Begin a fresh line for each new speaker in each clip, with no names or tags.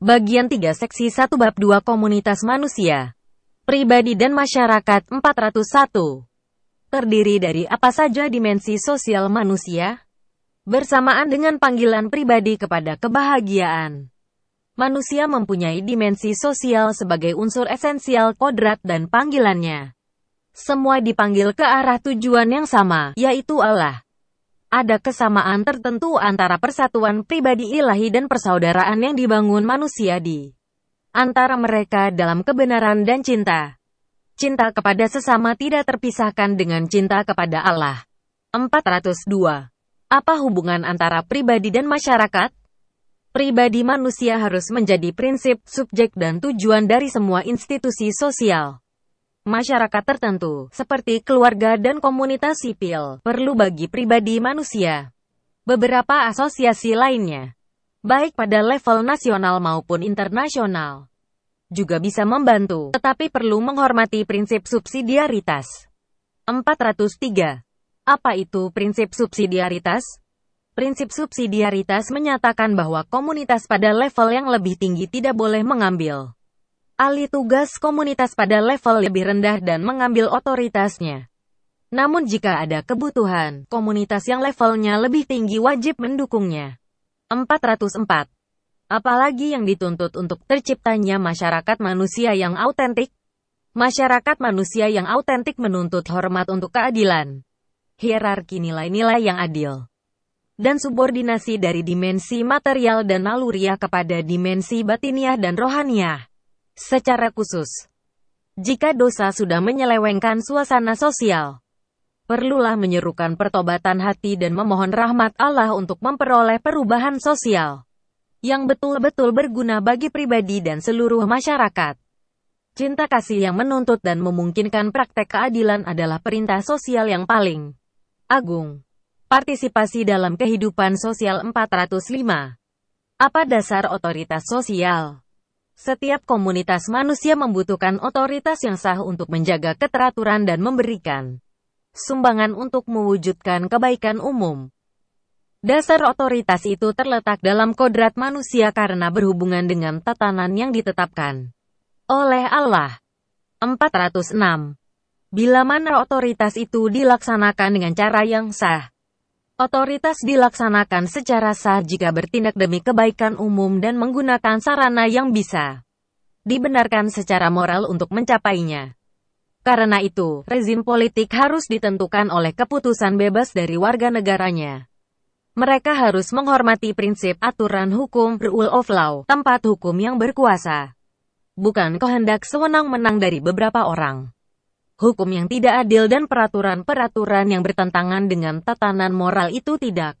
Bagian 3 seksi 1 bab 2 komunitas manusia. Pribadi dan masyarakat 401. Terdiri dari apa saja dimensi sosial manusia? Bersamaan dengan panggilan pribadi kepada kebahagiaan. Manusia mempunyai dimensi sosial sebagai unsur esensial kodrat dan panggilannya. Semua dipanggil ke arah tujuan yang sama, yaitu Allah. Ada kesamaan tertentu antara persatuan pribadi ilahi dan persaudaraan yang dibangun manusia di antara mereka dalam kebenaran dan cinta. Cinta kepada sesama tidak terpisahkan dengan cinta kepada Allah. 402. Apa hubungan antara pribadi dan masyarakat? Pribadi manusia harus menjadi prinsip, subjek dan tujuan dari semua institusi sosial masyarakat tertentu, seperti keluarga dan komunitas sipil, perlu bagi pribadi manusia. Beberapa asosiasi lainnya, baik pada level nasional maupun internasional, juga bisa membantu, tetapi perlu menghormati prinsip subsidiaritas. 403. Apa itu prinsip subsidiaritas? Prinsip subsidiaritas menyatakan bahwa komunitas pada level yang lebih tinggi tidak boleh mengambil alih tugas komunitas pada level lebih rendah dan mengambil otoritasnya. Namun jika ada kebutuhan, komunitas yang levelnya lebih tinggi wajib mendukungnya. 404. Apalagi yang dituntut untuk terciptanya masyarakat manusia yang autentik? Masyarakat manusia yang autentik menuntut hormat untuk keadilan, hierarki nilai-nilai yang adil, dan subordinasi dari dimensi material dan naluriah kepada dimensi batiniah dan rohaniah. Secara khusus, jika dosa sudah menyelewengkan suasana sosial, perlulah menyerukan pertobatan hati dan memohon rahmat Allah untuk memperoleh perubahan sosial yang betul-betul berguna bagi pribadi dan seluruh masyarakat. Cinta kasih yang menuntut dan memungkinkan praktek keadilan adalah perintah sosial yang paling agung. Partisipasi dalam kehidupan sosial 405. Apa dasar otoritas sosial? Setiap komunitas manusia membutuhkan otoritas yang sah untuk menjaga keteraturan dan memberikan sumbangan untuk mewujudkan kebaikan umum. Dasar otoritas itu terletak dalam kodrat manusia karena berhubungan dengan tatanan yang ditetapkan oleh Allah. 406. Bila mana otoritas itu dilaksanakan dengan cara yang sah, Otoritas dilaksanakan secara sah jika bertindak demi kebaikan umum dan menggunakan sarana yang bisa dibenarkan secara moral untuk mencapainya. Karena itu, rezim politik harus ditentukan oleh keputusan bebas dari warga negaranya. Mereka harus menghormati prinsip aturan hukum rule of law, tempat hukum yang berkuasa. Bukan kehendak sewenang-menang dari beberapa orang hukum yang tidak adil dan peraturan-peraturan yang bertentangan dengan tatanan moral itu tidak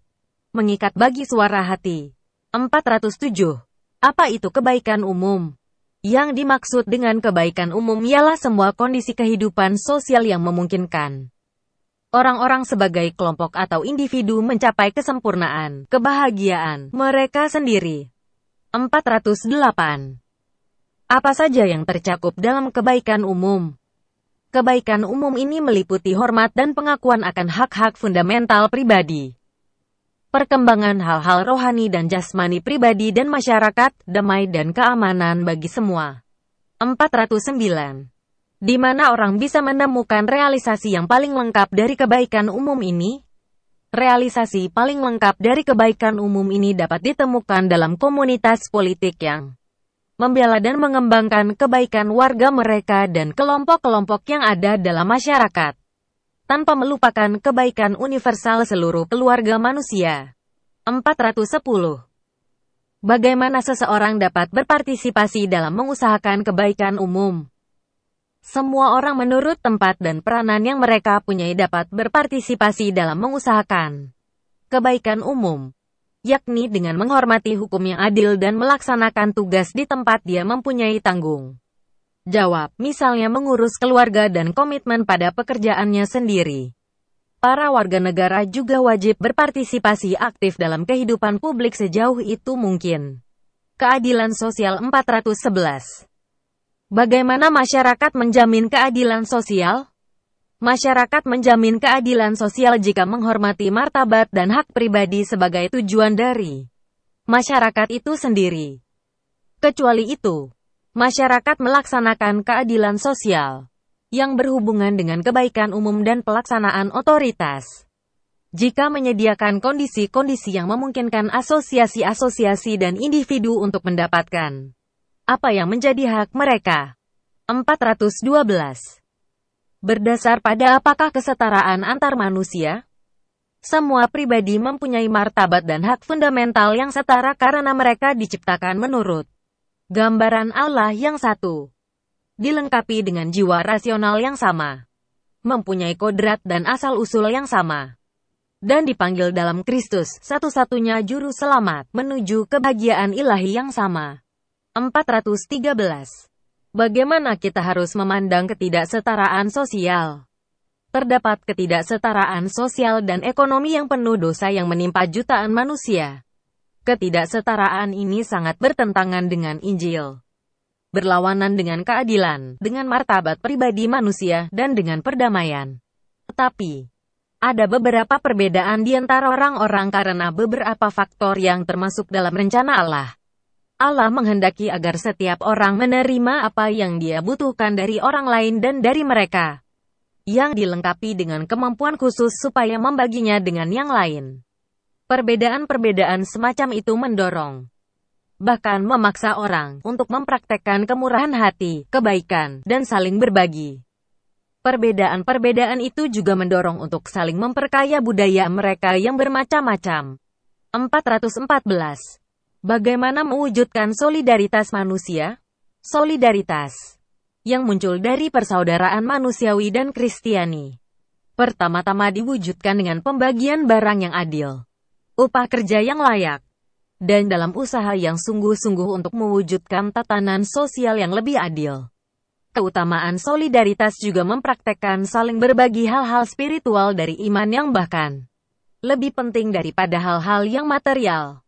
mengikat bagi suara hati. 407. Apa itu kebaikan umum? Yang dimaksud dengan kebaikan umum ialah semua kondisi kehidupan sosial yang memungkinkan orang-orang sebagai kelompok atau individu mencapai kesempurnaan, kebahagiaan mereka sendiri. 408. Apa saja yang tercakup dalam kebaikan umum? Kebaikan umum ini meliputi hormat dan pengakuan akan hak-hak fundamental pribadi. Perkembangan hal-hal rohani dan jasmani pribadi dan masyarakat, damai dan keamanan bagi semua. 409. Di mana orang bisa menemukan realisasi yang paling lengkap dari kebaikan umum ini? Realisasi paling lengkap dari kebaikan umum ini dapat ditemukan dalam komunitas politik yang membela dan mengembangkan kebaikan warga mereka dan kelompok-kelompok yang ada dalam masyarakat, tanpa melupakan kebaikan universal seluruh keluarga manusia. 410. Bagaimana seseorang dapat berpartisipasi dalam mengusahakan kebaikan umum? Semua orang menurut tempat dan peranan yang mereka punyai dapat berpartisipasi dalam mengusahakan kebaikan umum yakni dengan menghormati hukum yang adil dan melaksanakan tugas di tempat dia mempunyai tanggung jawab, misalnya mengurus keluarga dan komitmen pada pekerjaannya sendiri. Para warga negara juga wajib berpartisipasi aktif dalam kehidupan publik sejauh itu mungkin. Keadilan Sosial 411 Bagaimana masyarakat menjamin keadilan sosial? Masyarakat menjamin keadilan sosial jika menghormati martabat dan hak pribadi sebagai tujuan dari masyarakat itu sendiri. Kecuali itu, masyarakat melaksanakan keadilan sosial yang berhubungan dengan kebaikan umum dan pelaksanaan otoritas. Jika menyediakan kondisi-kondisi yang memungkinkan asosiasi-asosiasi dan individu untuk mendapatkan apa yang menjadi hak mereka. 412 Berdasar pada apakah kesetaraan antar manusia? Semua pribadi mempunyai martabat dan hak fundamental yang setara karena mereka diciptakan menurut gambaran Allah yang satu. Dilengkapi dengan jiwa rasional yang sama. Mempunyai kodrat dan asal-usul yang sama. Dan dipanggil dalam Kristus, satu-satunya juru selamat, menuju kebahagiaan ilahi yang sama. 413 Bagaimana kita harus memandang ketidaksetaraan sosial? Terdapat ketidaksetaraan sosial dan ekonomi yang penuh dosa yang menimpa jutaan manusia. Ketidaksetaraan ini sangat bertentangan dengan Injil berlawanan dengan keadilan, dengan martabat pribadi manusia, dan dengan perdamaian. Tetapi, ada beberapa perbedaan di antara orang-orang karena beberapa faktor yang termasuk dalam rencana Allah. Allah menghendaki agar setiap orang menerima apa yang dia butuhkan dari orang lain dan dari mereka. Yang dilengkapi dengan kemampuan khusus supaya membaginya dengan yang lain. Perbedaan-perbedaan semacam itu mendorong. Bahkan memaksa orang untuk mempraktekkan kemurahan hati, kebaikan, dan saling berbagi. Perbedaan-perbedaan itu juga mendorong untuk saling memperkaya budaya mereka yang bermacam-macam. 414 Bagaimana mewujudkan solidaritas manusia? Solidaritas yang muncul dari persaudaraan manusiawi dan kristiani. Pertama-tama diwujudkan dengan pembagian barang yang adil, upah kerja yang layak, dan dalam usaha yang sungguh-sungguh untuk mewujudkan tatanan sosial yang lebih adil. Keutamaan solidaritas juga mempraktekkan saling berbagi hal-hal spiritual dari iman yang bahkan lebih penting daripada hal-hal yang material.